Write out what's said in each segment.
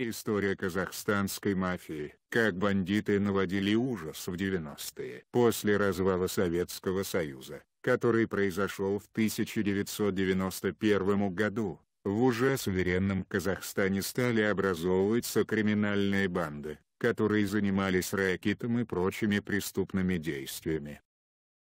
История казахстанской мафии, как бандиты наводили ужас в 90-е, после развала Советского Союза, который произошел в 1991 году, в уже суверенном Казахстане стали образовываться криминальные банды, которые занимались рэкетом и прочими преступными действиями.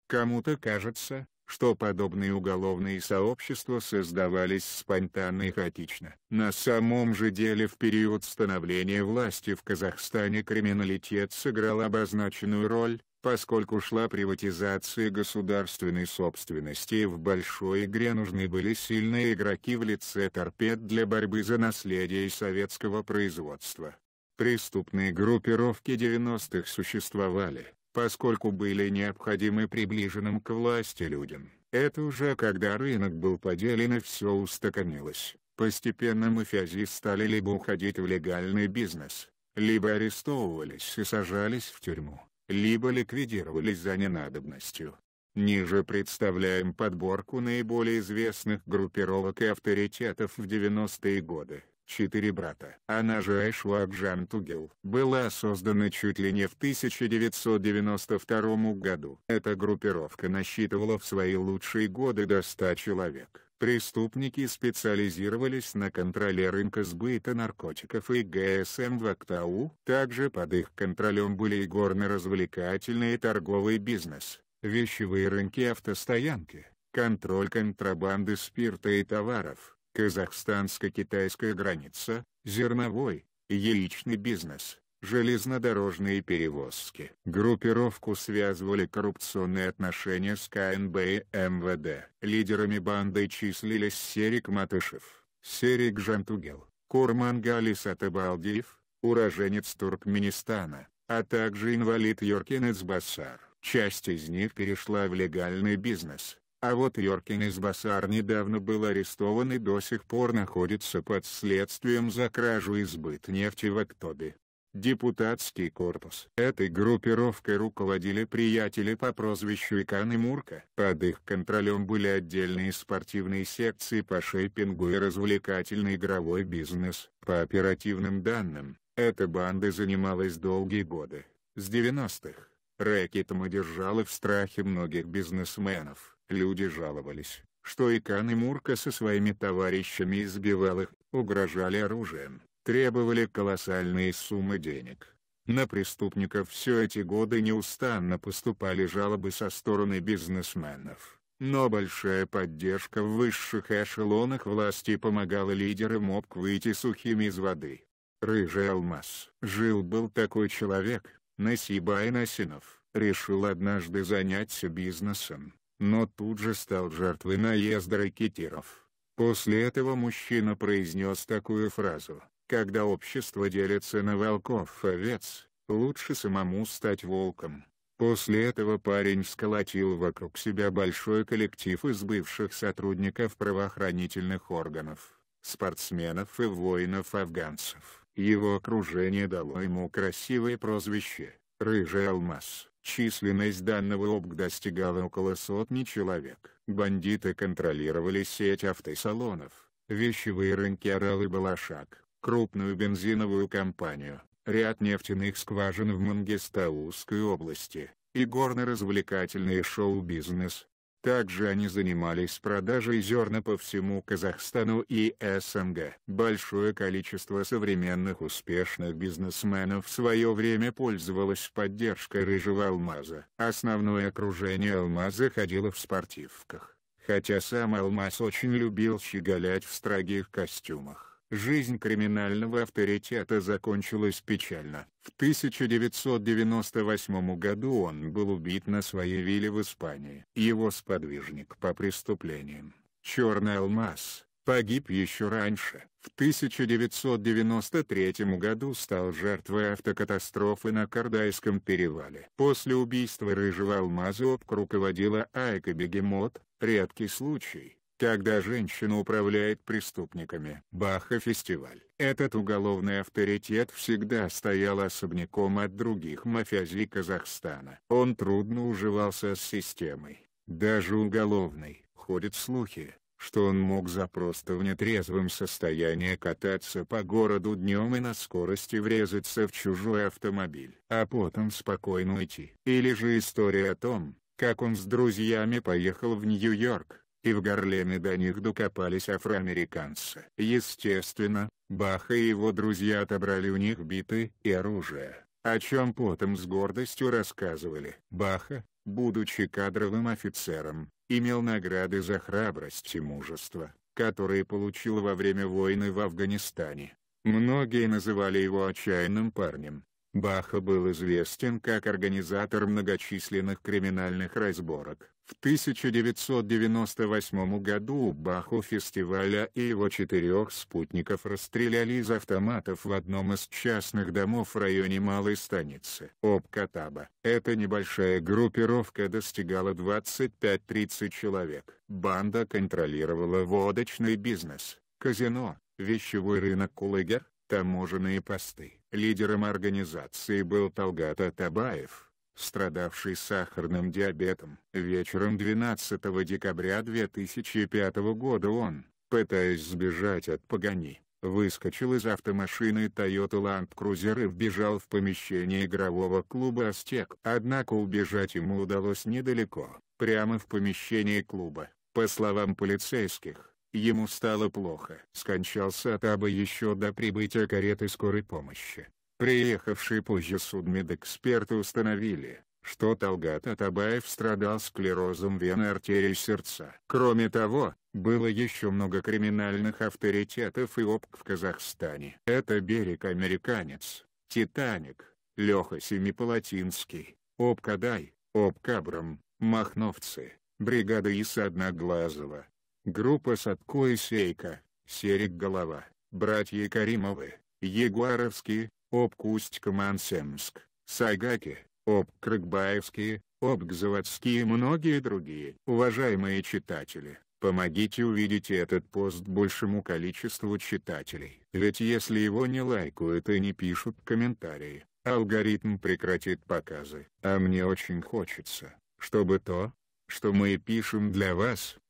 Кому-то кажется, что подобные уголовные сообщества создавались спонтанно и хаотично. На самом же деле в период становления власти в Казахстане криминалитет сыграл обозначенную роль, поскольку шла приватизация государственной собственности и в большой игре нужны были сильные игроки в лице торпед для борьбы за наследие советского производства. Преступные группировки 90-х существовали, поскольку были необходимы приближенным к власти людям. Это уже когда рынок был поделен и все устаканилось. Постепенно мафиази стали либо уходить в легальный бизнес, либо арестовывались и сажались в тюрьму, либо ликвидировались за ненадобностью. Ниже представляем подборку наиболее известных группировок и авторитетов в 90-е годы. «Четыре брата». Она же Айшвакжан Тугел была создана чуть ли не в 1992 году. Эта группировка насчитывала в свои лучшие годы до 100 человек. Преступники специализировались на контроле рынка сбыта наркотиков и ГСМ в Актау. Также под их контролем были и горно-развлекательный и торговый бизнес, вещевые рынки автостоянки, контроль контрабанды спирта и товаров казахстанско-китайская граница, зерновой, яичный бизнес, железнодорожные перевозки. Группировку связывали коррупционные отношения с КНБ и МВД. Лидерами банды числились Серик Матышев, Серик Жантугел, Курмангали Сатыбалдиев, уроженец Туркменистана, а также инвалид Йоркинец Басар. Часть из них перешла в легальный бизнес, а вот Йоркин из Басар недавно был арестован и до сих пор находится под следствием за кражу избыт нефти в Актобе. Депутатский корпус. Этой группировкой руководили приятели по прозвищу Икан и Мурка. Под их контролем были отдельные спортивные секции по шейпингу и развлекательный игровой бизнес. По оперативным данным, эта банда занималась долгие годы, с 90-х. Рэкетом одержало в страхе многих бизнесменов. Люди жаловались, что Икан и Мурка со своими товарищами избивал их, угрожали оружием, требовали колоссальные суммы денег. На преступников все эти годы неустанно поступали жалобы со стороны бизнесменов. Но большая поддержка в высших эшелонах власти помогала лидерам ОПК выйти сухими из воды. Рыжий алмаз. Жил-был такой человек, Насибайн Асинов решил однажды заняться бизнесом, но тут же стал жертвой наезда ракетиров. После этого мужчина произнес такую фразу, «Когда общество делится на волков овец, лучше самому стать волком». После этого парень сколотил вокруг себя большой коллектив из бывших сотрудников правоохранительных органов, спортсменов и воинов-афганцев. Его окружение дало ему красивое прозвище «Рыжий алмаз». Численность данного ОБГ достигала около сотни человек. Бандиты контролировали сеть автосалонов, вещевые рынки Орал и Балашак, крупную бензиновую компанию, ряд нефтяных скважин в Мангистауской области, и горно-развлекательный шоу-бизнес, также они занимались продажей зерна по всему Казахстану и СНГ. Большое количество современных успешных бизнесменов в свое время пользовалось поддержкой рыжего алмаза. Основное окружение алмаза ходило в спортивках, хотя сам алмаз очень любил щеголять в строгих костюмах. Жизнь криминального авторитета закончилась печально. В 1998 году он был убит на своей вилле в Испании. Его сподвижник по преступлениям, «Черный алмаз», погиб еще раньше. В 1993 году стал жертвой автокатастрофы на Кардайском перевале. После убийства Рыжего Алмаза ОПК руководила Айка Бегемот, редкий случай когда женщина управляет преступниками. Баха-фестиваль. Этот уголовный авторитет всегда стоял особняком от других мафиази Казахстана. Он трудно уживался с системой. Даже уголовной. Ходят слухи, что он мог запросто в нетрезвом состоянии кататься по городу днем и на скорости врезаться в чужой автомобиль, а потом спокойно уйти. Или же история о том, как он с друзьями поехал в Нью-Йорк, и в Гарлеме до них докопались афроамериканцы. Естественно, Баха и его друзья отобрали у них биты и оружие, о чем потом с гордостью рассказывали. Баха, будучи кадровым офицером, имел награды за храбрость и мужество, которые получил во время войны в Афганистане. Многие называли его отчаянным парнем, Баха был известен как организатор многочисленных криминальных разборок. В 1998 году Баху фестиваля и его четырех спутников расстреляли из автоматов в одном из частных домов в районе Малой Станицы. Обкатаба. Эта небольшая группировка достигала 25-30 человек. Банда контролировала водочный бизнес, казино, вещевой рынок Кулыгер, таможенные посты. Лидером организации был Талгат Атабаев, страдавший сахарным диабетом. Вечером 12 декабря 2005 года он, пытаясь сбежать от погони, выскочил из автомашины Toyota Land Cruiser и вбежал в помещение игрового клуба «Астек». Однако убежать ему удалось недалеко, прямо в помещении клуба. По словам полицейских, Ему стало плохо. Скончался Атаба еще до прибытия кареты скорой помощи. Приехавшие позже судмедэксперты установили, что Талгат Атабаев страдал склерозом вен и сердца. Кроме того, было еще много криминальных авторитетов и обк в Казахстане. Это берег американец, Титаник, Леха Семипалатинский, Дай, обкадай, Абрам, махновцы, бригада Иса Одноглазого, Группа Садко и Сейка, Серик Голова, братья Каримовы, Егуаровские, об Кусть-Камансемск, Сайгаки, об Крыгбаевские, об Заводские и многие другие. Уважаемые читатели, помогите увидеть этот пост большему количеству читателей. Ведь если его не лайкают и не пишут комментарии, алгоритм прекратит показы. А мне очень хочется, чтобы то, что мы пишем для вас,